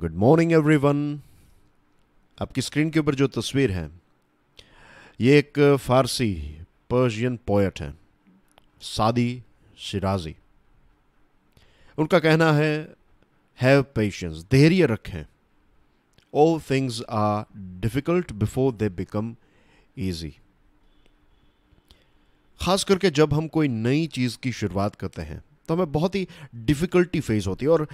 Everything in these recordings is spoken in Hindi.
गुड मॉर्निंग एवरीवन आपकी स्क्रीन के ऊपर जो तस्वीर है ये एक फारसी पर्शियन पोएट है सादी शिराजी उनका कहना है हैव पेशेंस धैर्य रखें all things are difficult before they become easy ख़ास करके जब हम कोई नई चीज़ की शुरुआत करते हैं तो हमें बहुत ही डिफ़िकल्टी फेस होती है और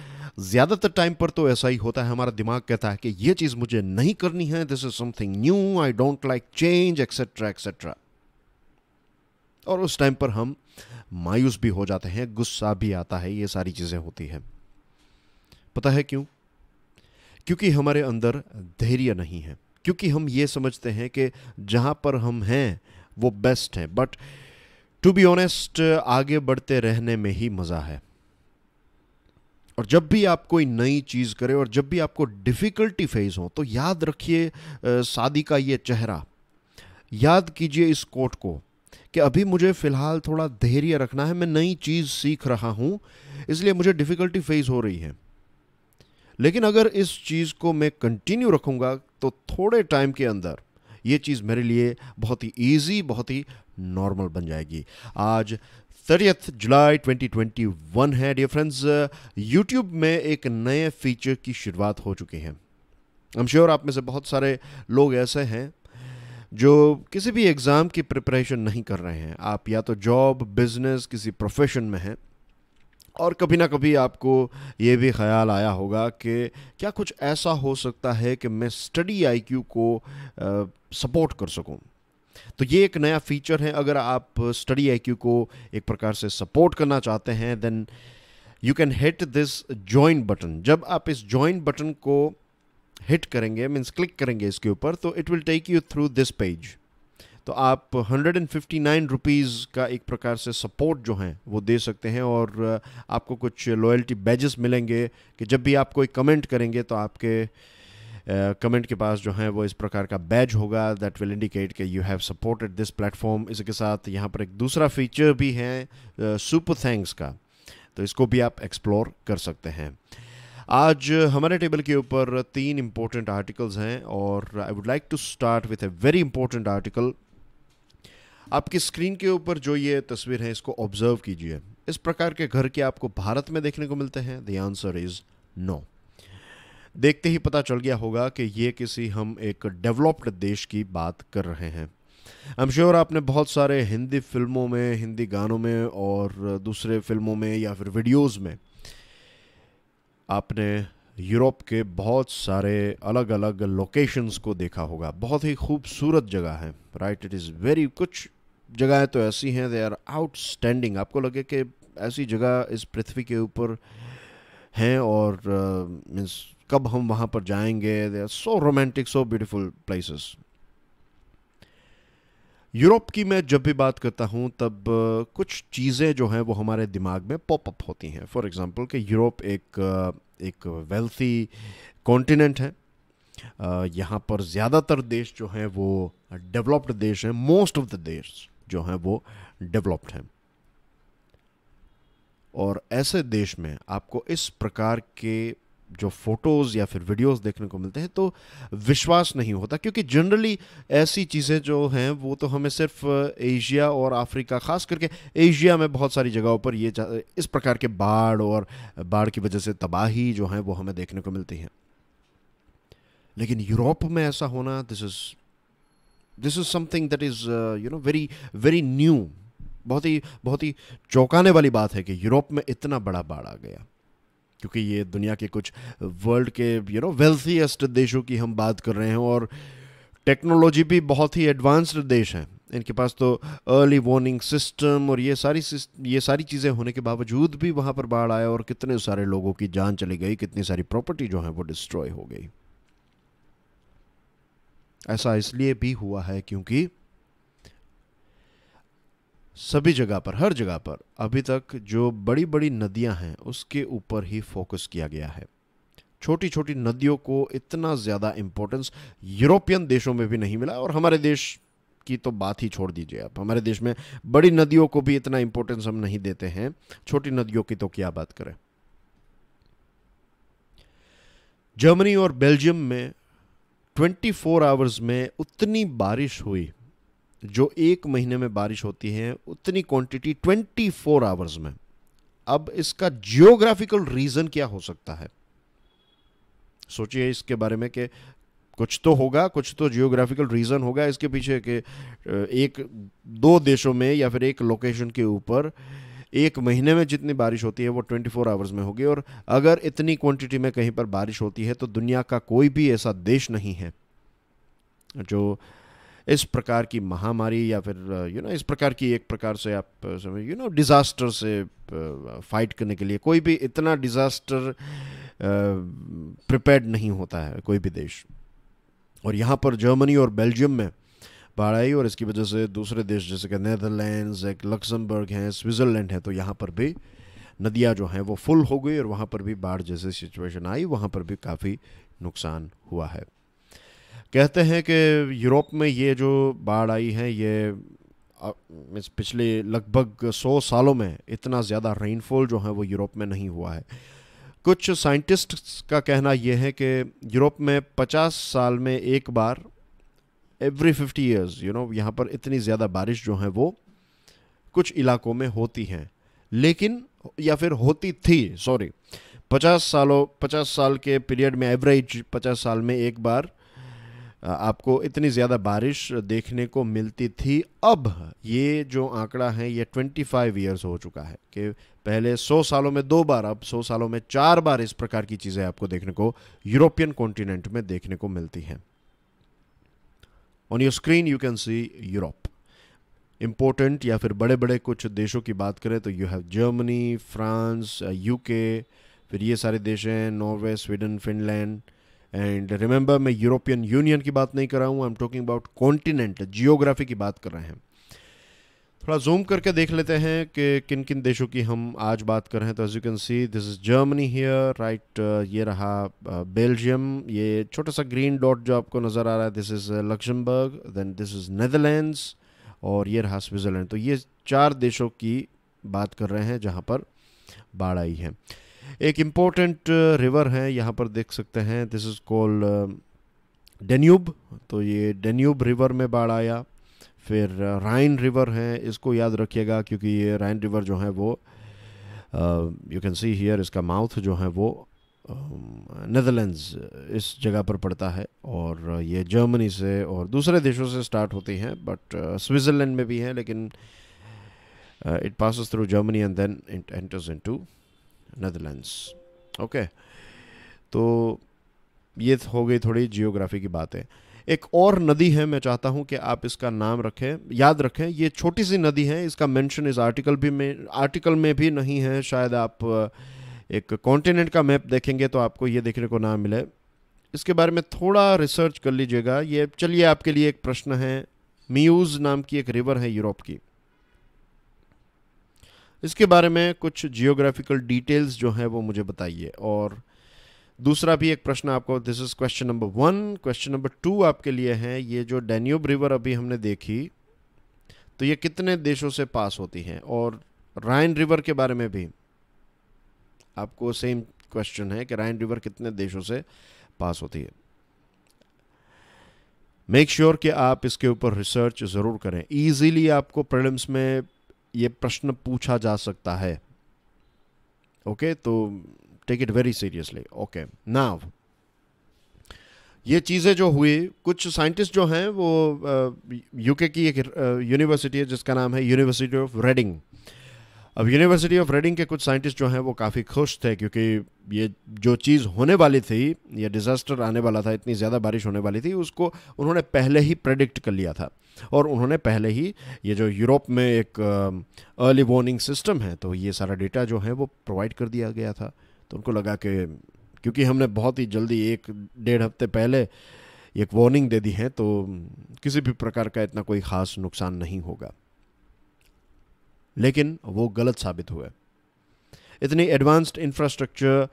ज़्यादातर टाइम पर तो ऐसा ही होता है हमारा दिमाग कहता है कि यह चीज़ मुझे नहीं करनी है this is something new I don't like change etcetera etcetera और उस टाइम पर हम मायूस भी हो जाते हैं गुस्सा भी आता है ये सारी चीज़ें होती हैं पता है क्यों क्योंकि हमारे अंदर धैर्य नहीं है क्योंकि हम ये समझते हैं कि जहां पर हम हैं वो बेस्ट हैं बट टू बी ऑनेस्ट आगे बढ़ते रहने में ही मज़ा है और जब भी आप कोई नई चीज़ करें और जब भी आपको डिफ़िकल्टी फेस हो तो याद रखिए शादी का ये चेहरा याद कीजिए इस कोट को कि अभी मुझे फ़िलहाल थोड़ा धैर्य रखना है मैं नई चीज़ सीख रहा हूँ इसलिए मुझे डिफ़िकल्टी फेस हो रही है लेकिन अगर इस चीज़ को मैं कंटिन्यू रखूँगा तो थोड़े टाइम के अंदर ये चीज़ मेरे लिए बहुत ही ईजी बहुत ही नॉर्मल बन जाएगी आज थर्टियथ जुलाई 2021 है डियर फ्रेंड्स यूट्यूब में एक नए फीचर की शुरुआत हो चुकी है आई एम श्योर आप में से बहुत सारे लोग ऐसे हैं जो किसी भी एग्ज़ाम की प्रिपरेशन नहीं कर रहे हैं आप या तो जॉब बिजनेस किसी प्रोफेशन में हैं और कभी ना कभी आपको ये भी ख्याल आया होगा कि क्या कुछ ऐसा हो सकता है कि मैं स्टडी आईक्यू को सपोर्ट कर सकूं तो ये एक नया फीचर है अगर आप स्टडी आई को एक प्रकार से सपोर्ट करना चाहते हैं then you can hit this join button जब आप इस जॉइन बटन को हिट करेंगे मीन्स क्लिक करेंगे इसके ऊपर तो it will take you through this page तो आप hundred and fifty nine rupees का एक प्रकार से सपोर्ट जो हैं वो दे सकते हैं और आपको कुछ लॉयल्टी बैजेस मिलेंगे कि जब भी आप कोई कमेंट करेंगे तो आपके कमेंट के पास जो है वो इस प्रकार का बैज होगा दैट विल इंडिकेट कि you have supported this platform इसके साथ यहाँ पर एक दूसरा फीचर भी है सुपर थैंक्स का तो इसको भी आप एक्सप्लोर कर सकते हैं आज हमारे टेबल के ऊपर तीन इम्पोर्टेंट आर्टिकल्स हैं और I would like to start with a very important article आपकी स्क्रीन के ऊपर जो ये तस्वीर है इसको ऑब्जर्व कीजिए इस प्रकार के घर के आपको भारत में देखने को मिलते हैं द आंसर इज़ नो देखते ही पता चल गया होगा कि ये किसी हम एक डेवलप्ड देश की बात कर रहे हैं आई एम श्योर आपने बहुत सारे हिंदी फिल्मों में हिंदी गानों में और दूसरे फिल्मों में या फिर वीडियोस में आपने यूरोप के बहुत सारे अलग अलग लोकेशंस को देखा होगा बहुत ही खूबसूरत जगह है राइट इट इज़ वेरी कुछ जगहें तो ऐसी हैं दे आर आउटस्टैंडिंग आपको लगे कि ऐसी जगह इस पृथ्वी के ऊपर हैं और मीन्स uh, कब हम वहां पर जाएंगे they are so romantic so beautiful places Europe की मैं जब भी बात करता हूं तब कुछ चीज़ें जो हैं वो हमारे दिमाग में पॉप अप होती हैं फॉर एग्ज़ाम्पल कि यूरोप एक एक वेल्थी कॉन्टिनेंट है यहाँ पर ज़्यादातर देश जो हैं वो डेवलप्ड देश हैं मोस्ट ऑफ द देश जो हैं वो डेवलप्ड हैं और ऐसे देश में आपको इस प्रकार के जो फोटोज़ या फिर वीडियोस देखने को मिलते हैं तो विश्वास नहीं होता क्योंकि जनरली ऐसी चीज़ें जो हैं वो तो हमें सिर्फ एशिया और अफ्रीका ख़ास करके एशिया में बहुत सारी जगहों पर ये इस प्रकार के बाढ़ और बाढ़ की वजह से तबाही जो है वो हमें देखने को मिलती है लेकिन यूरोप में ऐसा होना this is this is something that is you know very very new बहुत ही बहुत ही चौंकाने वाली बात है कि यूरोप में इतना बड़ा बाढ़ आ गया क्योंकि ये दुनिया के कुछ वर्ल्ड के यू नो वेल्थीएस्ट देशों की हम बात कर रहे हैं और टेक्नोलॉजी भी बहुत ही एडवांस्ड देश हैं इनके पास तो अर्ली वार्निंग सिस्टम और ये सारी ये सारी चीज़ें होने के बावजूद भी वहाँ पर बाढ़ आया और कितने सारे लोगों की जान चली गई कितनी सारी प्रॉपर्टी जो है वो डिस्ट्रॉय हो गई ऐसा इसलिए भी हुआ है क्योंकि सभी जगह पर हर जगह पर अभी तक जो बड़ी बड़ी नदियां हैं उसके ऊपर ही फोकस किया गया है छोटी छोटी नदियों को इतना ज़्यादा इम्पोर्टेंस यूरोपियन देशों में भी नहीं मिला और हमारे देश की तो बात ही छोड़ दीजिए आप हमारे देश में बड़ी नदियों को भी इतना इम्पोर्टेंस हम नहीं देते हैं छोटी नदियों की तो क्या बात करें जर्मनी और बेल्जियम में 24 आवर्स में उतनी बारिश हुई जो एक महीने में बारिश होती है उतनी क्वांटिटी 24 फोर आवर्स में अब इसका जियोग्राफिकल रीज़न क्या हो सकता है सोचिए इसके बारे में कि कुछ तो होगा कुछ तो जियोग्राफिकल रीज़न होगा इसके पीछे के एक दो देशों में या फिर एक लोकेशन के ऊपर एक महीने में जितनी बारिश होती है वो 24 फोर आवर्स में होगी और अगर इतनी क्वांटिटी में कहीं पर बारिश होती है तो दुनिया का कोई भी ऐसा देश नहीं है जो इस प्रकार की महामारी या फिर you uh, you know know, इस प्रकार की एक प्रकार से आप uh, समझ यू नो डिज़ास्टर से फाइट uh, करने के लिए कोई भी इतना डिज़ास्टर प्रिपेयर्ड नहीं होता है कोई भी देश और यहाँ पर जर्मनी और बेल्जियम में बाढ़ आई और इसकी वजह से दूसरे देश जैसे कि नैदरलैंड्स एक लक्जमबर्ग हैं स्विट्ज़रलैंड है तो यहाँ पर भी नदियाँ जो हैं वो फुल हो गई और वहाँ पर भी बाढ़ जैसी सिचुएशन आई वहाँ पर भी काफ़ी नुकसान हुआ है कहते हैं कि यूरोप में ये जो बाढ़ आई है ये इस पिछले लगभग सौ सालों में इतना ज़्यादा रेनफॉल जो है वो यूरोप में नहीं हुआ है कुछ साइंटिस्ट का कहना यह है कि यूरोप में 50 साल में एक बार एवरी 50 इयर्स यू नो यहाँ पर इतनी ज़्यादा बारिश जो है वो कुछ इलाकों में होती हैं लेकिन या फिर होती थी सॉरी 50 सालों 50 साल के पीरियड में एवरेज 50 साल में एक बार आपको इतनी ज़्यादा बारिश देखने को मिलती थी अब ये जो आंकड़ा है ये 25 ईयर्स हो चुका है कि पहले 100 सालों में दो बार अब 100 सालों में चार बार इस प्रकार की चीज़ें आपको देखने को यूरोपियन कॉन्टिनेंट में देखने को मिलती हैं on your screen you can see Europe important या फिर बड़े बड़े कुछ देशों की बात करें तो you have Germany France UK फिर ये सारे देश हैं Norway Sweden Finland and remember मैं यूरोपियन यूनियन की बात नहीं कर रहा हूँ I am talking about continent geography की बात कर रहे हैं थोड़ा जूम करके देख लेते हैं कि किन किन देशों की हम आज बात कर रहे हैं तो as you can see this is Germany here right ये रहा बेल्जियम uh, ये छोटा सा ग्रीन डॉट जो आपको नज़र आ रहा है this is Luxembourg then this is Netherlands और ये रहा स्विट्ज़रलैंड तो ये चार देशों की बात कर रहे हैं जहाँ पर बाढ़ आई है एक इम्पोर्टेंट रिवर uh, है यहाँ पर देख सकते हैं दिस इज़ कॉल्ड डेन्यूब तो ये डेन्यूब रिवर में बाढ़ आया फिर राइन uh, रिवर है इसको याद रखिएगा क्योंकि ये राइन रिवर जो है वो यू कैन सी हियर इसका माउथ जो है वो um, uh, इस जगह पर पड़ता है और uh, ये जर्मनी से और दूसरे देशों से स्टार्ट होती हैं बट स्विट्ज़रलैंड में भी हैं लेकिन it passes through Germany and then it enters into Netherlands okay तो ये हो गई थोड़ी जियोग्राफी की बात है एक और नदी है मैं चाहता हूं कि आप इसका नाम रखें याद रखें ये छोटी सी नदी है इसका मेंशन इस आर्टिकल भी में आर्टिकल में भी नहीं है शायद आप एक कॉन्टिनेंट का मैप देखेंगे तो आपको ये देखने को ना मिले इसके बारे में थोड़ा रिसर्च कर लीजिएगा ये चलिए आपके लिए एक प्रश्न है म्यूज़ नाम की एक रिवर है यूरोप की इसके बारे में कुछ जियोग्राफिकल डिटेल्स जो हैं वो मुझे बताइए और दूसरा भी एक प्रश्न आपको this is question number one question number two आपके लिए है ये जो डेन्यूब रिवर अभी हमने देखी तो ये कितने देशों से पास होती है और राइन रिवर के बारे में भी आपको सेम क्वेश्चन है कि राइन रिवर कितने देशों से पास होती है मेक श्योर sure कि आप इसके ऊपर रिसर्च ज़रूर करें ईजीली आपको प्रॉब्लम्स में ये प्रश्न पूछा जा सकता है ओके तो okay, तो take it very seriously okay now ये चीज़ें जो हुई कुछ साइंटिस्ट जो हैं वो यूके की एक यूनिवर्सिटी है जिसका नाम है यूनिवर्सिटी ऑफ रेडिंग अब यूनिवर्सिटी ऑफ रेडिंग के कुछ साइंटिस्ट जो हैं वो काफ़ी खुश थे क्योंकि ये जो चीज़ होने वाली थी ये डिज़ास्टर आने वाला था इतनी ज़्यादा बारिश होने वाली थी उसको उन्होंने पहले ही प्रेडिक्ट कर लिया था और उन्होंने पहले ही ये जो यूरोप में एक अर्ली वार्निंग सिस्टम है तो ये सारा डेटा जो है वो प्रोवाइड कर दिया गया था तो उनको लगा कि क्योंकि हमने बहुत ही जल्दी एक डेढ़ हफ्ते पहले एक वार्निंग दे दी है तो किसी भी प्रकार का इतना कोई ख़ास नुकसान नहीं होगा लेकिन वो गलत साबित हुए इतनी एडवांस्ड इंफ्रास्ट्रक्चर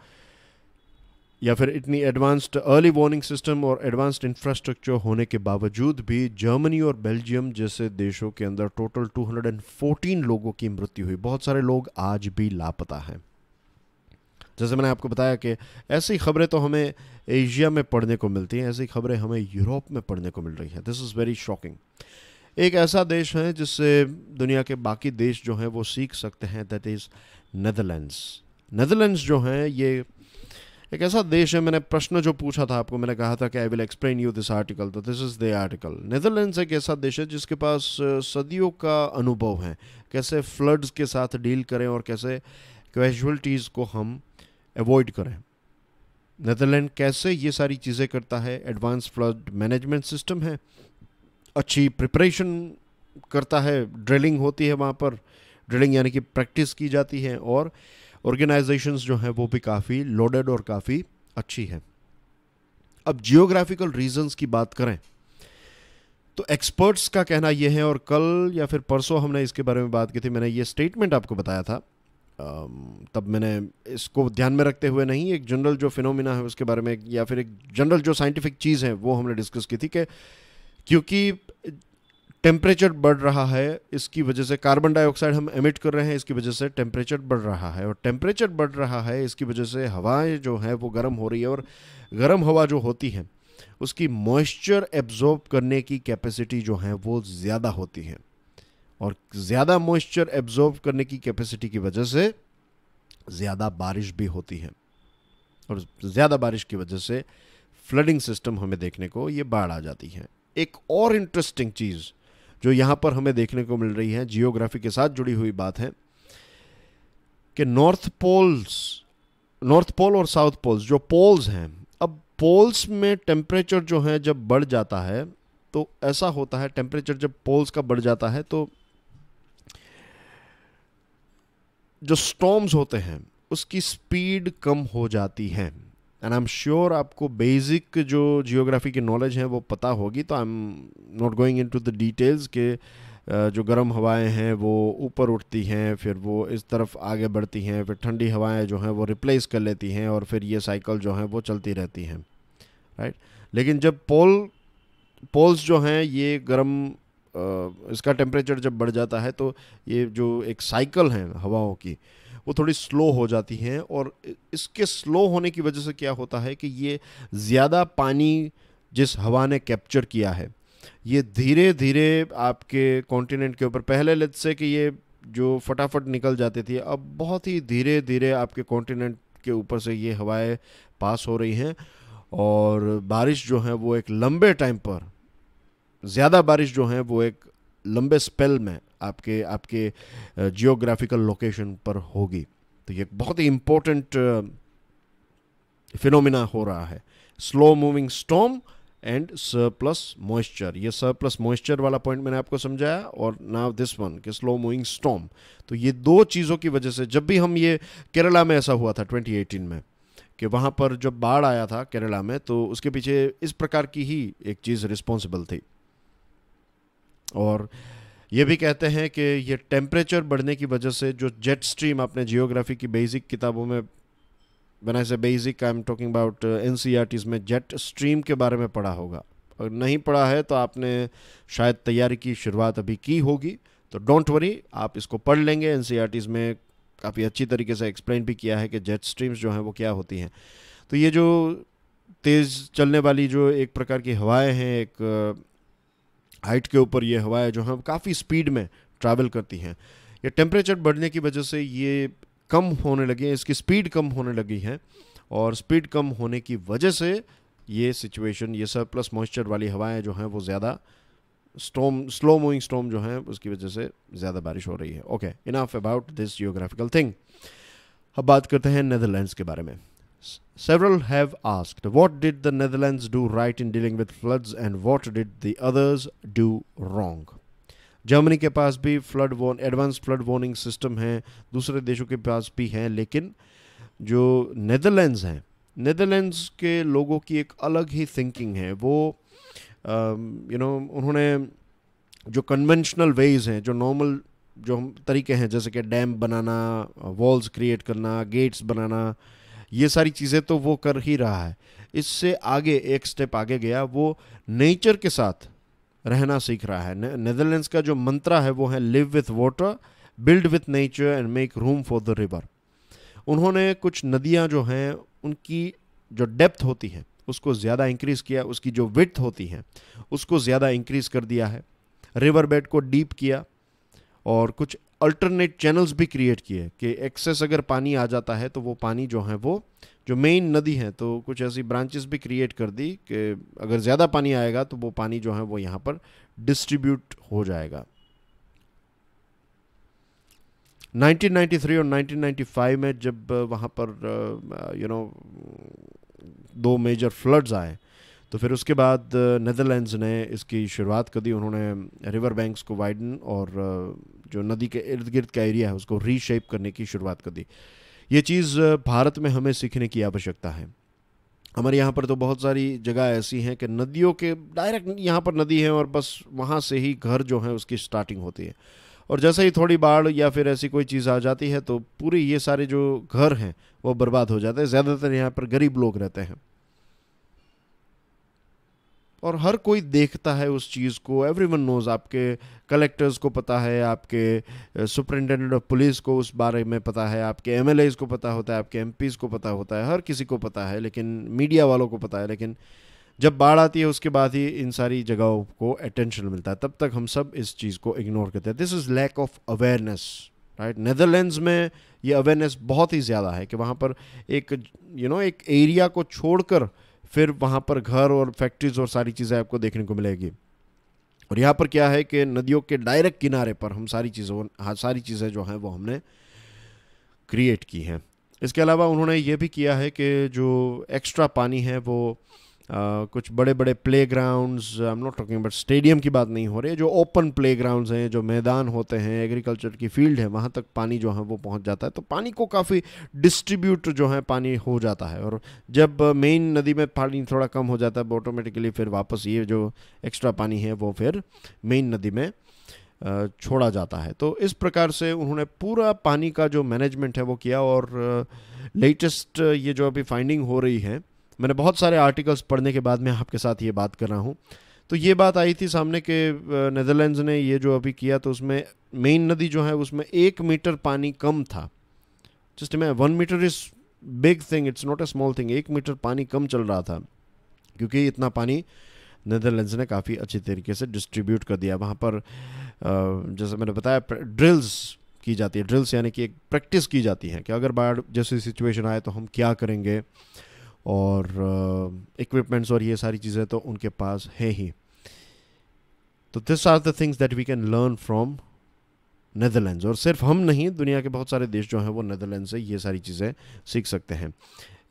या फिर इतनी एडवांस्ड अर्ली वार्निंग सिस्टम और एडवांस्ड इंफ्रास्ट्रक्चर होने के बावजूद भी जर्मनी और बेल्जियम जैसे देशों के अंदर टोटल 214 लोगों की मृत्यु हुई बहुत सारे लोग आज भी लापता हैं जैसे मैंने आपको बताया कि ऐसी खबरें तो हमें एशिया में पढ़ने को मिलती हैं ऐसी खबरें हमें यूरोप में पढ़ने को मिल रही हैं दिस इज़ वेरी शॉकिंग एक ऐसा देश है जिससे दुनिया के बाकी देश जो हैं वो सीख सकते हैं दैट इज़ नदरलैंड्स नदरलैंड्स जो हैं ये एक ऐसा देश है मैंने प्रश्न जो पूछा था आपको मैंने कहा था कि I will explain you this article तो this is the article Netherlands एक ऐसा देश है जिसके पास सदियों का अनुभव है कैसे फ्लड्स के साथ डील करें और कैसे कैजुअलिटीज़ को हम अवॉइड करें नदरलैंड कैसे ये सारी चीज़ें करता है एडवांस फ्लड मैनेजमेंट सिस्टम है अच्छी प्रिपरेशन करता है ड्रिलिंग होती है वहाँ पर ड्रिलिंग यानी कि प्रैक्टिस की जाती है और ऑर्गेनाइजेशंस जो हैं वो भी काफ़ी लोडेड और काफ़ी अच्छी है अब जियोग्राफिकल रीजंस की बात करें तो एक्सपर्ट्स का कहना यह है और कल या फिर परसों हमने इसके बारे में बात की थी मैंने ये स्टेटमेंट आपको बताया था तब मैंने इसको ध्यान में रखते हुए नहीं एक जनरल जो फिनोमिना है उसके बारे में या फिर एक जनरल जो साइंटिफिक चीज़ है वो हमने डिस्कस की थी कि क्योंकि टेम्परेचर बढ़ रहा है इसकी वजह से कार्बन डाइऑक्साइड हम एमिट कर रहे हैं इसकी वजह से टेम्परेचर बढ़ रहा है और टेम्परेचर बढ़ रहा है इसकी वजह से हवाएं जो हैं वो गर्म हो रही है और गर्म हवा जो होती है उसकी मॉइस्चर एब्जॉर्ब करने की कैपेसिटी जो है वो ज़्यादा होती है और ज़्यादा मॉइस्चर एब्जॉर्ब करने की कैपेसिटी की वजह से ज़्यादा बारिश भी होती है और ज़्यादा बारिश की वजह से फ्लडिंग सिस्टम हमें देखने को ये बाढ़ आ जाती है एक और इंटरेस्टिंग चीज़ जो यहां पर हमें देखने को मिल रही है जियोग्राफी के साथ जुड़ी हुई बात है कि नॉर्थ पोल्स नॉर्थ पोल और साउथ पोल्स जो पोल्स हैं अब पोल्स में टेम्परेचर जो है जब बढ़ जाता है तो ऐसा होता है टेम्परेचर जब पोल्स का बढ़ जाता है तो जो स्टॉम्स होते हैं उसकी स्पीड कम हो जाती है एंड आई एम श्योर आपको बेसिक जो जियोग्राफी की नॉलेज है वो पता होगी तो I am not going into the details के जो गर्म हवाएं हैं वो ऊपर उठती हैं फिर वो इस तरफ आगे बढ़ती हैं फिर ठंडी हवाएं जो हैं वो रिप्लेस कर लेती हैं और फिर ये साइकिल जो हैं वो चलती रहती हैं राइट लेकिन जब पोल पोल्स जो हैं ये गर्म इसका टेम्परेचर जब बढ़ जाता है तो ये जो एक साइकिल हैं हवाओं की वो थोड़ी स्लो हो जाती हैं और इसके स्लो होने की वजह से क्या होता है कि ये ज़्यादा पानी जिस हवा ने कैप्चर किया है ये धीरे धीरे आपके कॉन्टिनेंट के ऊपर पहले लेट से कि ये जो फटाफट निकल जाती थी अब बहुत ही धीरे धीरे आपके कॉन्टिनेंट के ऊपर से ये हवाएं पास हो रही हैं और बारिश जो है वो एक लंबे टाइम पर ज़्यादा बारिश जो है वो एक लंबे स्पेल में आपके आपके जियोग्राफिकल लोकेशन पर होगी तो ये बहुत ही इम्पोर्टेंट फिनोमिना हो रहा है slow moving storm and plus moisture ये प्लस मॉइस्चर वाला पॉइंट मैंने आपको समझाया और नाव दिस वन के स्लो मूविंग स्टॉम तो ये दो चीज़ों की वजह से जब भी हम ये केरला में ऐसा हुआ था 2018 में कि वहाँ पर जब बाढ़ आया था केरला में तो उसके पीछे इस प्रकार की ही एक चीज़ रिस्पॉन्सिबल थी और uh, ये भी कहते हैं कि ये टेम्परेचर बढ़ने की वजह से जो जेट स्ट्रीम आपने जियोग्राफी की बेसिक किताबों में बनाए से basic I am talking about an में जेट स्ट्रीम के बारे में पढ़ा होगा अगर नहीं पढ़ा है तो आपने शायद तैयारी की शुरुआत अभी की होगी तो डोंट वरी आप इसको पढ़ लेंगे एन e में काफ़ी अच्छी तरीके से एक्सप्लेन भी किया है कि जेट स्ट्रीम्स जो हैं वो क्या होती हैं तो ये जो तेज़ चलने वाली जो एक प्रकार की हवाएं हैं एक हाइट के ऊपर ये हवाएं जो हैं काफ़ी स्पीड में ट्रैवल करती हैं ये टेम्परेचर बढ़ने की वजह से ये कम होने लगी है इसकी स्पीड कम होने लगी है और स्पीड कम होने की वजह से ये सिचुएशन ये सर प्लस मॉइस्चर वाली हवाएं जो हैं वो ज़्यादा स्टोम स्लो मूविंग स्टोम जो हैं उसकी वजह से ज़्यादा बारिश हो रही है okay enough about this geographical thing अब बात करते हैं नदरलैंड्स के बारे में Several have asked, what did the Netherlands do right in dealing with floods and what did the others do wrong? Germany के पास भी flood warn advance flood warning system है दूसरे देशों के पास भी हैं लेकिन जो नेदरलैंड्स हैं नेदरलैंड्स के लोगों की एक अलग ही थिंकिंग है वो you um, know you know, उन्होंने जो कन्वेंशनल वेज हैं जो नॉर्मल जो हम तरीके हैं जैसे कि डैम बनाना वॉल्स क्रिएट करना गेट्स बनाना uh, ये सारी चीज़ें तो वो कर ही रहा है इससे आगे एक स्टेप आगे गया वो नेचर के साथ रहना सीख रहा है नेदरलैंड्स का जो मंत्रा है वो है live with water build with nature and make room for the river उन्होंने कुछ नदियाँ जो हैं उनकी जो डेप्थ होती है उसको ज़्यादा इंक्रीज़ किया उसकी जो विथ होती है उसको ज़्यादा इंक्रीज़ कर दिया है रिवर बेड को डीप किया और कुछ अल्टरनेट चैनल्स भी क्रिएट किए कि एक्सेस अगर पानी आ जाता है तो वो पानी जो है वो जो मेन नदी है तो कुछ ऐसी ब्रांचेस भी क्रिएट कर दी कि अगर ज़्यादा पानी आएगा तो वो पानी जो है वो यहाँ पर डिस्ट्रीब्यूट हो जाएगा 1993 और 1995 में जब वहाँ पर यू नो दो मेजर फ्लड्स आए तो फिर उसके बाद नदरलैंड ने इसकी शुरुआत कर दी उन्होंने रिवर बैंक्स को वाइडन और जो नदी के इर्द गिर्द का एरिया है उसको रीशेप करने की शुरुआत कर दी ये चीज़ भारत में हमें सीखने की आवश्यकता है हमारे यहाँ पर तो बहुत सारी जगह ऐसी हैं कि नदियों के डायरेक्ट यहाँ पर नदी है और बस वहाँ से ही घर जो है उसकी स्टार्टिंग होती है और जैसे ही थोड़ी बाढ़ या फिर ऐसी कोई चीज़ आ जाती है तो पूरी ये सारे जो घर हैं वो बर्बाद हो जाते हैं ज़्यादातर यहाँ पर गरीब लोग रहते हैं और हर कोई देखता है उस चीज़ को एवरी वन नोज़ आपके कलेक्टर्स को पता है आपके सुप्रिंटेंडेंट ऑफ पुलिस को उस बारे में पता है आपके एम को पता होता है आपके एम को पता होता है हर किसी को पता है लेकिन मीडिया वालों को पता है लेकिन जब बाढ़ आती है उसके बाद ही इन सारी जगहों को अटेंशन मिलता है तब तक हम सब इस चीज़ को इग्नोर करते हैं this is lack of awareness right Netherland में ये अवेयरनेस बहुत ही ज़्यादा है कि वहाँ पर एक यू you नो know, एक एरिया को छोड़कर फिर वहाँ पर घर और फैक्ट्रीज़ और सारी चीज़ें आपको देखने को मिलेगी और यहाँ पर क्या है कि नदियों के डायरेक्ट किनारे पर हम सारी चीज़ों हाँ सारी चीज़ें जो हैं वो हमने क्रिएट की हैं इसके अलावा उन्होंने ये भी किया है कि जो एक्स्ट्रा पानी है वो कुछ बड़े बड़े playgrounds I am not talking but stadium की बात नहीं हो रही है जो ओपन प्ले ग्राउंड हैं जो मैदान होते हैं एग्रीकल्चर की फील्ड है वहाँ तक पानी जो है वो पहुँच जाता है तो पानी को काफ़ी डिस्ट्रीब्यूट जो है पानी हो जाता है और जब मेन नदी में पानी थोड़ा कम हो जाता है ऑटोमेटिकली तो फिर वापस ये जो एक्स्ट्रा पानी है वो फिर मेन नदी में छोड़ा जाता है तो इस प्रकार से उन्होंने पूरा पानी का जो मैनेजमेंट है वो किया और लेटेस्ट ये जो अभी फाइंडिंग हो रही है मैंने बहुत सारे आर्टिकल्स पढ़ने के बाद मैं आपके साथ ये बात कर रहा हूँ तो ये बात आई थी सामने के नदरलैंड ने ये जो अभी किया तो उसमें मेन नदी जो है उसमें एक मीटर पानी कम था जस्ट मैं one metre is big thing it's not a small thing एक मीटर पानी कम चल रहा था क्योंकि इतना पानी नदरलैंड ने काफ़ी अच्छी तरीके से डिस्ट्रीब्यूट कर दिया वहाँ पर जैसे मैंने बताया ड्रिल्स की जाती है ड्रिल्स यानी कि एक प्रैक्टिस की जाती है कि अगर बाढ़ जैसी सिचुएशन आए तो हम क्या करेंगे और इक्विपमेंट्स uh, और ये सारी चीज़ें तो उनके पास है ही तो this are the things that we can learn from Netherland और सिर्फ हम नहीं दुनिया के बहुत सारे देश जो हैं वो नदरलैंड से ये सारी चीज़ें सीख सकते हैं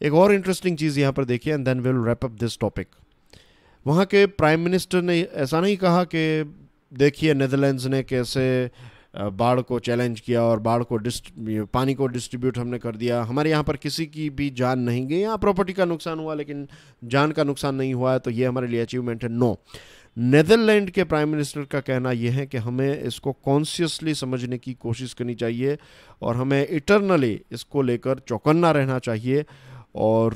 एक और इंटरेस्टिंग चीज़ यहाँ पर देखिए and then will wrap up this topic वहाँ के प्राइम मिनिस्टर ने ऐसा नहीं कहा कि देखिए नदरलैंड्स ने कैसे बाढ़ को चैलेंज किया और बाढ़ को पानी को डिस्ट्रीब्यूट हमने कर दिया हमारे यहाँ पर किसी की भी जान नहीं गई यहाँ प्रॉपर्टी का नुकसान हुआ लेकिन जान का नुकसान नहीं हुआ है तो ये हमारे लिए अचीवमेंट है नो नेदरलैंड के प्राइम मिनिस्टर का कहना यह है कि हमें इसको कॉन्शियसली समझने की कोशिश करनी चाहिए और हमें इटरनली इसको लेकर चौकन्ना रहना चाहिए और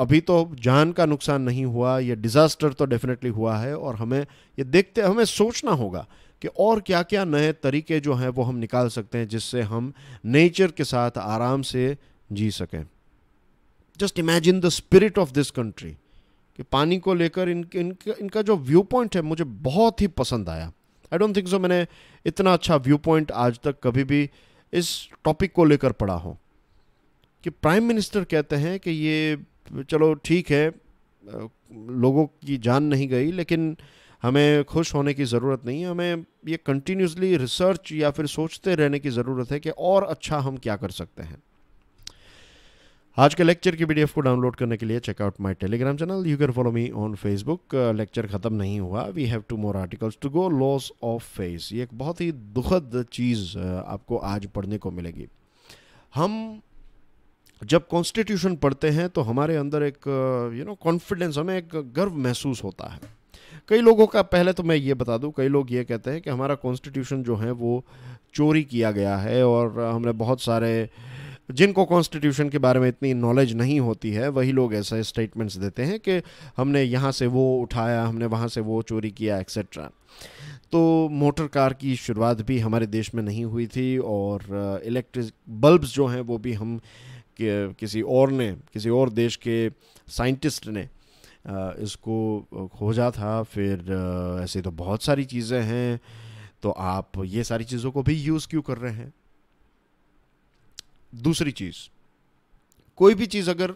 अभी तो जान का नुकसान नहीं हुआ यह डिज़ास्टर तो डेफिनेटली हुआ है और हमें ये देखते हमें सोचना होगा कि और क्या क्या नए तरीके जो हैं वो हम निकाल सकते हैं जिससे हम नेचर के साथ आराम से जी सकें just imagine the spirit of this country कि पानी को लेकर इन, इनका इनका जो व्यू पॉइंट है मुझे बहुत ही पसंद आया आई डोंट थिंक सो मैंने इतना अच्छा व्यू पॉइंट आज तक कभी भी इस टॉपिक को लेकर पढ़ा हो कि प्राइम मिनिस्टर कहते हैं कि ये चलो ठीक है लोगों की जान नहीं गई लेकिन हमें खुश होने की ज़रूरत नहीं है हमें ये कंटिन्यूसली रिसर्च या फिर सोचते रहने की ज़रूरत है कि और अच्छा हम क्या कर सकते हैं आज के लेक्चर की पीडीएफ को डाउनलोड करने के लिए check out my Telegram channel you can follow me on Facebook lecture ख़त्म नहीं हुआ we have two more articles to go loss of face ये एक बहुत ही दुखद चीज़ uh, आपको आज पढ़ने को मिलेगी हम जब कॉन्स्टिट्यूशन पढ़ते हैं तो हमारे अंदर एक यू नो कॉन्फिडेंस हमें एक गर्व महसूस होता है कई लोगों का पहले तो मैं ये बता दूं कई लोग ये कहते हैं कि हमारा कॉन्स्टिट्यूशन जो है वो चोरी किया गया है और हमने बहुत सारे जिनको कॉन्स्टिट्यूशन के बारे में इतनी नॉलेज नहीं होती है वही लोग ऐसे स्टेटमेंट्स देते हैं कि हमने यहाँ से वो उठाया हमने वहाँ से वो चोरी किया एक्सेट्रा तो मोटर कार की शुरुआत भी हमारे देश में नहीं हुई थी और इलेक्ट्रिक बल्ब्स जो हैं वो भी हम किसी और ने किसी और देश के साइंटिस्ट ने इसको खोजा था फिर ऐसे तो बहुत सारी चीज़ें हैं तो आप ये सारी चीज़ों को भी यूज़ क्यों कर रहे हैं दूसरी चीज़ कोई भी चीज़ अगर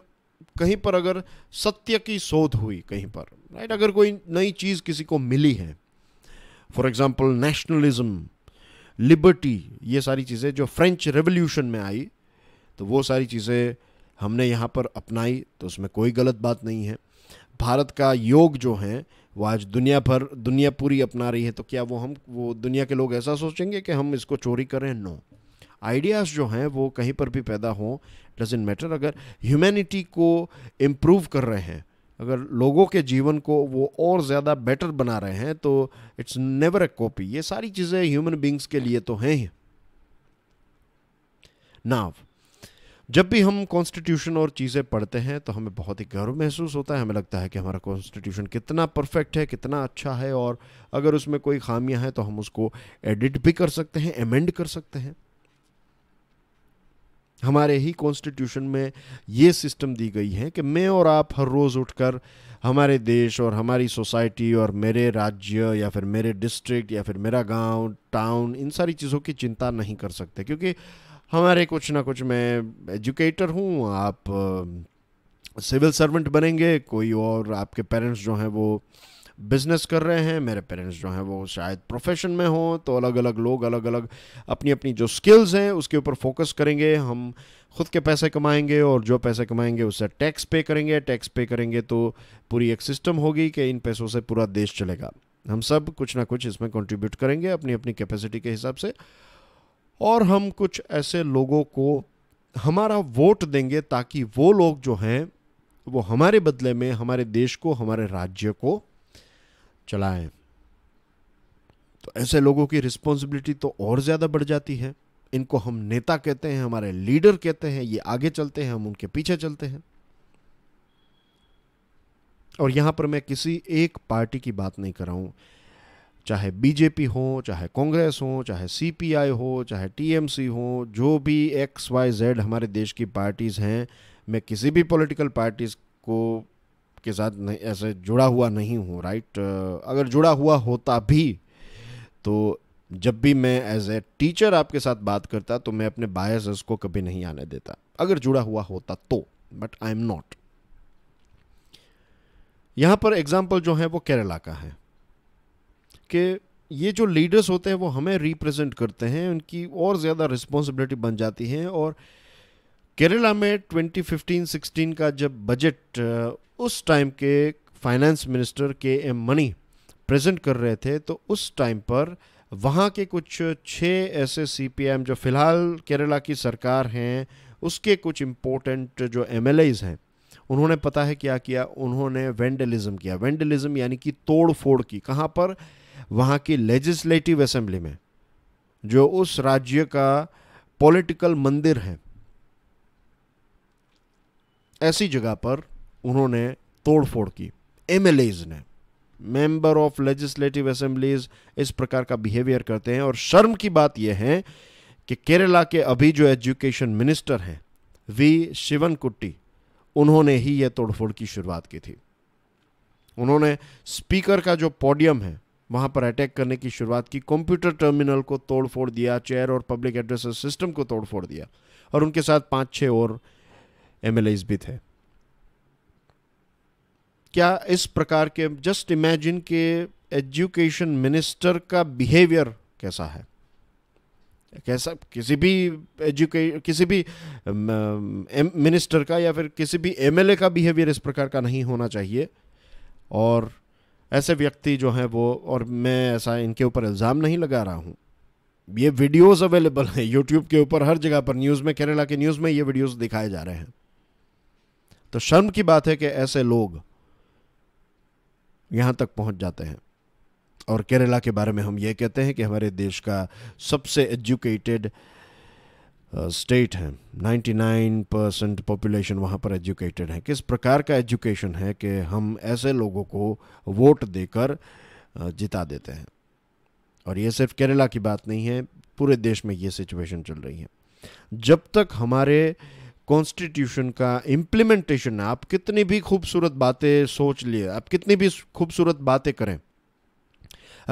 कहीं पर अगर सत्य की शोध हुई कहीं पर राइट अगर कोई नई चीज़ किसी को मिली है फॉर एग्जाम्पल नेशनलिज्म लिबर्टी ये सारी चीज़ें जो फ्रेंच रेवोल्यूशन में आई तो वो सारी चीज़ें हमने यहाँ पर अपनाई तो उसमें कोई गलत बात नहीं है भारत का योग जो है वो आज दुनिया भर दुनिया पूरी अपना रही है तो क्या वो हम वो दुनिया के लोग ऐसा सोचेंगे कि हम इसको चोरी करें नो आइडियाज़ जो हैं वो कहीं पर भी पैदा हों डजेंट मैटर अगर ह्यूमैनिटी को इम्प्रूव कर रहे हैं अगर लोगों के जीवन को वो और ज़्यादा बेटर बना रहे हैं तो इट्स नेवर ए कॉपी ये सारी चीज़ें ह्यूमन बींग्स के लिए तो हैं ही नाव जब भी हम कॉन्स्टिट्यूशन और चीज़ें पढ़ते हैं तो हमें बहुत ही गर्व महसूस होता है हमें लगता है कि हमारा कॉन्स्टिट्यूशन कितना परफेक्ट है कितना अच्छा है और अगर उसमें कोई खामियां हैं तो हम उसको एडिट भी कर सकते हैं एमेंड कर सकते हैं हमारे ही कॉन्स्टिट्यूशन में ये सिस्टम दी गई है कि मैं और आप हर रोज़ उठकर हमारे देश और हमारी सोसाइटी और मेरे राज्य या फिर मेरे डिस्ट्रिक्ट या फिर मेरा गांव टाउन इन सारी चीज़ों की चिंता नहीं कर सकते क्योंकि हमारे कुछ ना कुछ मैं एजुकेटर हूँ आप सिविल सर्वेंट बनेंगे कोई और आपके पेरेंट्स जो हैं वो बिजनेस कर रहे हैं मेरे पेरेंट्स जो हैं वो शायद प्रोफेशन में हों तो अलग अलग लोग अलग अलग अपनी अपनी जो स्किल्स हैं उसके ऊपर फोकस करेंगे हम खुद के पैसे कमाएंगे और जो पैसे कमाएंगे उससे टैक्स पे करेंगे टैक्स पे करेंगे तो पूरी एक सिस्टम होगी कि इन पैसों से पूरा देश चलेगा हम सब कुछ ना कुछ इसमें कंट्रीब्यूट करेंगे अपनी अपनी कैपेसिटी के हिसाब से और हम कुछ ऐसे लोगों को हमारा वोट देंगे ताकि वो लोग जो हैं वो हमारे बदले में हमारे देश को हमारे राज्य को चलाएं तो ऐसे लोगों की रिस्पॉन्सिबिलिटी तो और ज़्यादा बढ़ जाती है इनको हम नेता कहते हैं हमारे लीडर कहते हैं ये आगे चलते हैं हम उनके पीछे चलते हैं और यहां पर मैं किसी एक पार्टी की बात नहीं कर रहा हूं चाहे बीजेपी हो चाहे कांग्रेस हो चाहे सीपीआई हो चाहे टीएमसी हो जो भी एक्स वाई जेड हमारे देश की पार्टीज़ हैं मैं किसी भी पॉलिटिकल पार्टीज़ को के साथ नहीं ऐसे जुड़ा हुआ नहीं हूँ राइट अगर जुड़ा हुआ होता भी तो जब भी मैं एज ए टीचर आपके साथ बात करता तो मैं अपने बायसेस को कभी नहीं आने देता अगर जुड़ा हुआ होता तो बट आई एम नॉट यहाँ पर एग्जाम्पल जो है वो केरला का है कि ये जो लीडर्स होते हैं वो हमें रिप्रेजेंट करते हैं उनकी और ज़्यादा रिस्पॉन्सिबिलिटी बन जाती है और केरला में 2015-16 का जब बजट उस टाइम के finance minister K M Mani present कर रहे थे तो उस टाइम पर वहाँ के कुछ छः ऐसे सी जो फ़िलहाल केरला की सरकार हैं उसके कुछ इम्पोर्टेंट जो एम हैं उन्होंने पता है क्या किया उन्होंने वेंडलिज़म किया वेंडलिज्म यानी कि तोड़ फोड़ की कहाँ पर वहाँ की लेजिस्लेटिव असेंबली में जो उस राज्य का पॉलिटिकल मंदिर है ऐसी जगह पर उन्होंने तोड़फोड़ की एम ने मेंबर ऑफ लेजिस्लेटिव असेंबलीज इस प्रकार का बिहेवियर करते हैं और शर्म की बात यह है कि केरला के अभी जो एजुकेशन मिनिस्टर हैं वी शिवन कुट्टी उन्होंने ही यह तोड़फोड़ की शुरुआत की थी उन्होंने स्पीकर का जो पोडियम है वहां पर अटैक करने की शुरुआत की कंप्यूटर टर्मिनल को तोड़फोड़ दिया चेयर और पब्लिक एड्रेस सिस्टम को तोड़फोड़ दिया और उनके साथ पांच छह और एम भी थे क्या इस प्रकार के जस्ट इमेजिन के एजुकेशन मिनिस्टर का बिहेवियर कैसा है कैसा किसी भी एजुके किसी भी मिनिस्टर का या फिर किसी भी एमएलए का बिहेवियर इस प्रकार का नहीं होना चाहिए और ऐसे व्यक्ति जो हैं वो और मैं ऐसा इनके ऊपर इल्ज़ाम नहीं लगा रहा हूँ ये वीडियोस अवेलेबल हैं यूट्यूब के ऊपर हर जगह पर न्यूज़ में केरला के न्यूज़ में ये वीडियोस दिखाए जा रहे हैं तो शर्म की बात है कि ऐसे लोग यहाँ तक पहुँच जाते हैं और केरला के बारे में हम ये कहते हैं कि हमारे देश का सबसे एजुकेटेड स्टेट है 99 परसेंट पॉपुलेशन वहाँ पर एजुकेटेड है किस प्रकार का एजुकेशन है कि हम ऐसे लोगों को वोट देकर जिता देते हैं और ये सिर्फ केरला की बात नहीं है पूरे देश में ये सिचुएशन चल रही है जब तक हमारे कॉन्स्टिट्यूशन का इम्प्लीमेंटेशन आप कितनी भी खूबसूरत बातें सोच लिए आप कितनी भी खूबसूरत बातें करें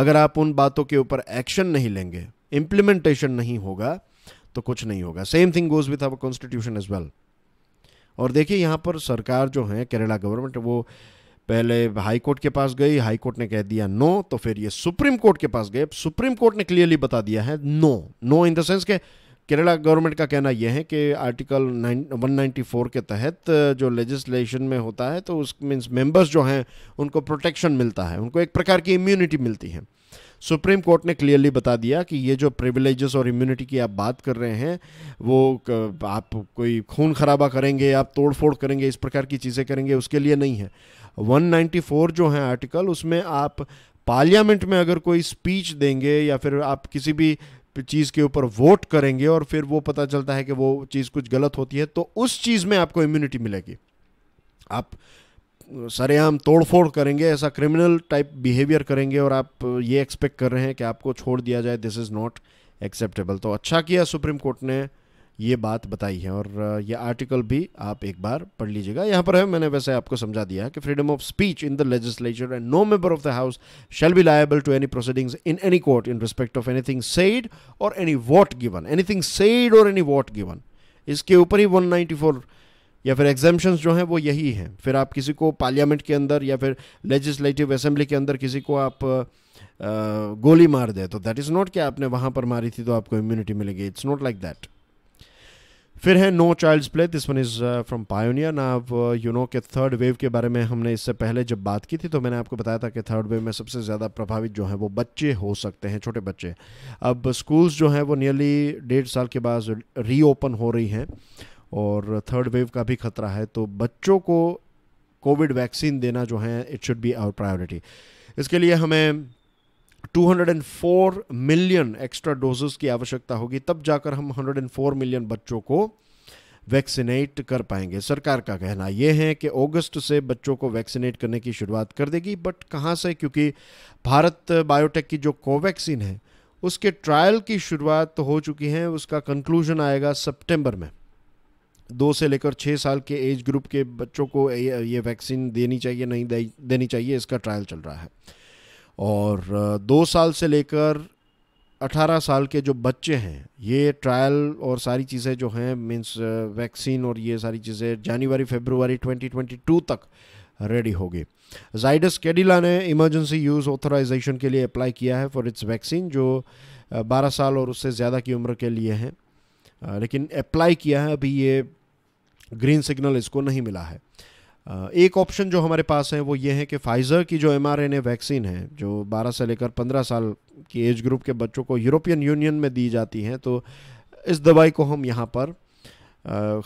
अगर आप उन बातों के ऊपर एक्शन नहीं लेंगे इम्प्लीमेंटेशन नहीं होगा तो कुछ नहीं होगा same thing goes with our constitution as well और देखिए यहाँ पर सरकार जो है केरला गवर्नमेंट वो पहले हाई कोर्ट के पास गई हाई कोर्ट ने कह दिया नो तो फिर ये सुप्रीम कोर्ट के पास गए सुप्रीम कोर्ट ने क्लियरली बता दिया है no no in the sense के केरला गवर्नमेंट का कहना यह है कि आर्टिकल 194 के तहत जो लेजिस्लेशन में होता है तो उस मीन्स मेंबर्स जो हैं उनको प्रोटेक्शन मिलता है उनको एक प्रकार की इम्यूनिटी मिलती है सुप्रीम कोर्ट ने क्लियरली बता दिया कि ये जो प्रिविलेजेस और इम्यूनिटी की आप बात कर रहे हैं वो आप कोई खून खराबा करेंगे आप तोड़फोड़ करेंगे इस प्रकार की चीज़ें करेंगे उसके लिए नहीं है 194 जो है आर्टिकल उसमें आप पार्लियामेंट में अगर कोई स्पीच देंगे या फिर आप किसी भी चीज़ के ऊपर वोट करेंगे और फिर वो पता चलता है कि वो चीज़ कुछ गलत होती है तो उस चीज़ में आपको इम्यूनिटी मिलेगी आप सरेआम तोड़फोड़ करेंगे ऐसा क्रिमिनल टाइप बिहेवियर करेंगे और आप ये एक्सपेक्ट कर रहे हैं कि आपको छोड़ दिया जाए दिस इज़ नॉट एक्सेप्टेबल तो अच्छा किया सुप्रीम कोर्ट ने ये बात बताई है और ये आर्टिकल भी आप एक बार पढ़ लीजिएगा यहाँ पर है मैंने वैसे आपको समझा दिया कि freedom of speech in the legislature and no member of the house shall be liable to any proceedings in any court in respect of anything said और any vote given anything said और एनी वॉट गिवन इसके ऊपर ही 194 या फिर एग्जामेशन जो हैं वो यही हैं फिर आप किसी को पार्लियामेंट के अंदर या फिर लेजिस्लेटिव असेंबली के अंदर किसी को आप गोली मार दे तो दैट इज़ नॉट क्या आपने वहाँ पर मारी थी तो आपको इम्यूनिटी मिलेगी इट्स नॉट लाइक दैट फिर है no child's play this one is from Pioneer ना अब यू नो के थर्ड वेव के बारे में हमने इससे पहले जब बात की थी तो मैंने आपको बताया था कि थर्ड वेव में सबसे ज़्यादा प्रभावित जो है वो बच्चे हो सकते हैं छोटे बच्चे अब स्कूल्स जो हैं वो नियरली डेढ़ साल के बाद रीओपन हो रही हैं और थर्ड वेव का भी खतरा है तो बच्चों को कोविड वैक्सीन देना जो है it should be our priority इसके लिए हमें 204 मिलियन एक्स्ट्रा डोजेस की आवश्यकता होगी तब जाकर हम 104 मिलियन बच्चों को वैक्सीनेट कर पाएंगे सरकार का कहना यह है कि अगस्त से बच्चों को वैक्सीनेट करने की शुरुआत कर देगी बट कहाँ से क्योंकि भारत बायोटेक की जो कोवैक्सीन है उसके ट्रायल की शुरुआत हो चुकी है उसका कंक्लूजन आएगा सितंबर में दो से लेकर छः साल के एज ग्रुप के बच्चों को ये वैक्सीन देनी चाहिए नहीं देनी चाहिए इसका ट्रायल चल रहा है और दो साल से लेकर अठारह साल के जो बच्चे हैं ये ट्रायल और सारी चीज़ें जो हैं मीन्स वैक्सीन और ये सारी चीज़ें जनवरी फेब्रुवरी 2022 तक रेडी होगी जाइडस कैडिला ने इमरजेंसी यूज़ ऑथराइजेशन के लिए अप्लाई किया है फॉर इट्स वैक्सीन जो 12 साल और उससे ज़्यादा की उम्र के लिए हैं लेकिन अप्लाई किया है अभी ये ग्रीन सिग्नल इसको नहीं मिला है एक ऑप्शन जो हमारे पास है वो ये है कि फाइज़र की जो एम वैक्सीन है जो 12 से लेकर 15 साल की एज ग्रुप के बच्चों को यूरोपियन यूनियन में दी जाती हैं तो इस दवाई को हम यहाँ पर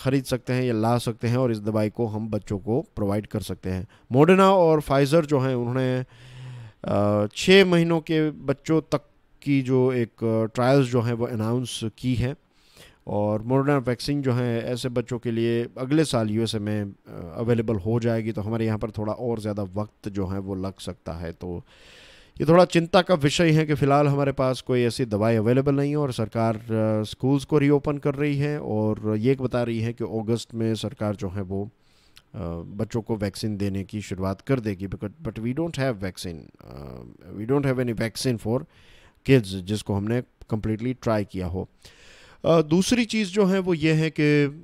ख़रीद सकते हैं या ला सकते हैं और इस दवाई को हम बच्चों को प्रोवाइड कर सकते हैं मोडना और फाइज़र जो हैं उन्होंने छः महीनों के बच्चों तक की जो एक ट्रायल्स जो हैं वो अनाउंस की हैं और मॉडर्ना वैक्सीन जो है ऐसे बच्चों के लिए अगले साल यू में अवेलेबल हो जाएगी तो हमारे यहाँ पर थोड़ा और ज़्यादा वक्त जो है वो लग सकता है तो ये थोड़ा चिंता का विषय है कि फ़िलहाल हमारे पास कोई ऐसी दवाई अवेलेबल नहीं है और सरकार स्कूल्स को रीओपन कर रही है और ये बता रही है कि अगस्त में सरकार जो है वो बच्चों को वैक्सीन देने की शुरुआत कर देगी because but we don't have vaccine we don't have any vaccine for kids जिसको हमने कम्प्लीटली ट्राई किया हो दूसरी चीज़ जो है वो ये है कि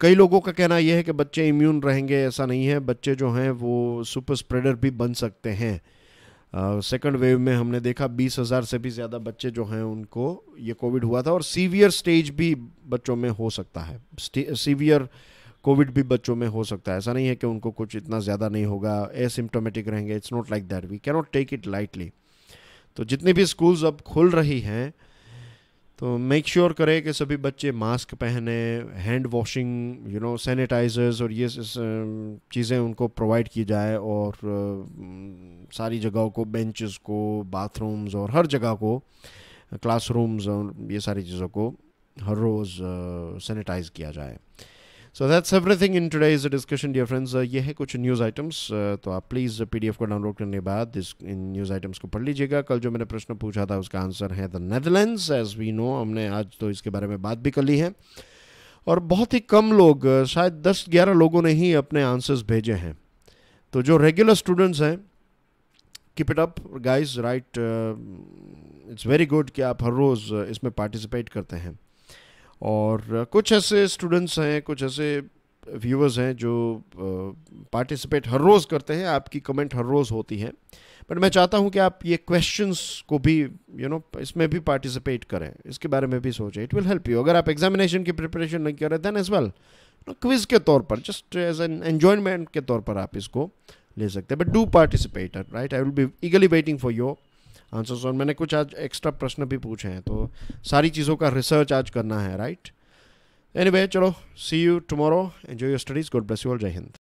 कई लोगों का कहना यह है कि बच्चे इम्यून रहेंगे ऐसा नहीं है बच्चे जो हैं वो सुपर स्प्रेडर भी बन सकते हैं सेकेंड वेव में हमने देखा बीस हज़ार से भी ज़्यादा बच्चे जो हैं उनको ये कोविड हुआ था और सीवियर स्टेज भी बच्चों में हो सकता है सीवियर कोविड भी बच्चों में हो सकता है ऐसा नहीं है कि उनको कुछ इतना ज़्यादा नहीं होगा एसिम्टोमेटिक रहेंगे it's not like that we cannot take it lightly तो जितने भी स्कूल्स अब खुल रही हैं तो मेक श्योर sure करें कि सभी बच्चे मास्क पहने hand washing you know sanitisers और ये चीज़ें उनको प्रोवाइड की जाए और सारी जगहों को बेंचेस को बाथरूम्स और हर जगह को क्लासरूम्स और ये सारी चीज़ों को हर रोज़ सैनिटाइज़ किया जाए so that's everything in a discussion dear friends ये है कुछ न्यूज़ आइटम्स uh, तो आप प्लीज़ पीडीएफ को डाउनलोड करने के बाद इस इन न्यूज़ आइटम्स को पढ़ लीजिएगा कल जो मैंने प्रश्न पूछा था उसका आंसर है the Netherlands as we know हमने आज तो इसके बारे में बात भी कर ली है और बहुत ही कम लोग uh, शायद दस ग्यारह लोगों ने ही अपने आंसर्स भेजे हैं तो जो रेगुलर स्टूडेंट्स हैं keep it up guys right it's very good कि आप हर रोज़ uh, इसमें पार्टिसिपेट करते हैं और कुछ ऐसे स्टूडेंट्स हैं कुछ ऐसे व्यूअर्स हैं जो पार्टिसिपेट हर रोज़ करते हैं आपकी कमेंट हर रोज़ होती है बट मैं चाहता हूं कि आप ये क्वेश्चंस को भी यू you नो know, इसमें भी पार्टिसिपेट करें इसके बारे में भी सोचें इट विल हेल्प यू अगर आप एग्जामिनेशन की प्रिपरेशन नहीं कर रहे दैन एज वेल क्विज के तौर पर जस्ट एज एन एन्जॉयमेंट के तौर पर आप इसको ले सकते हैं but do participate right I will be eagerly waiting for your answers हाँ, और मैंने कुछ आज एक्स्ट्रा प्रश्न भी पूछे हैं तो सारी चीज़ों का रिसर्च आज करना है राइट एनी anyway, चलो see you tomorrow enjoy your studies good bless you all जय हिंद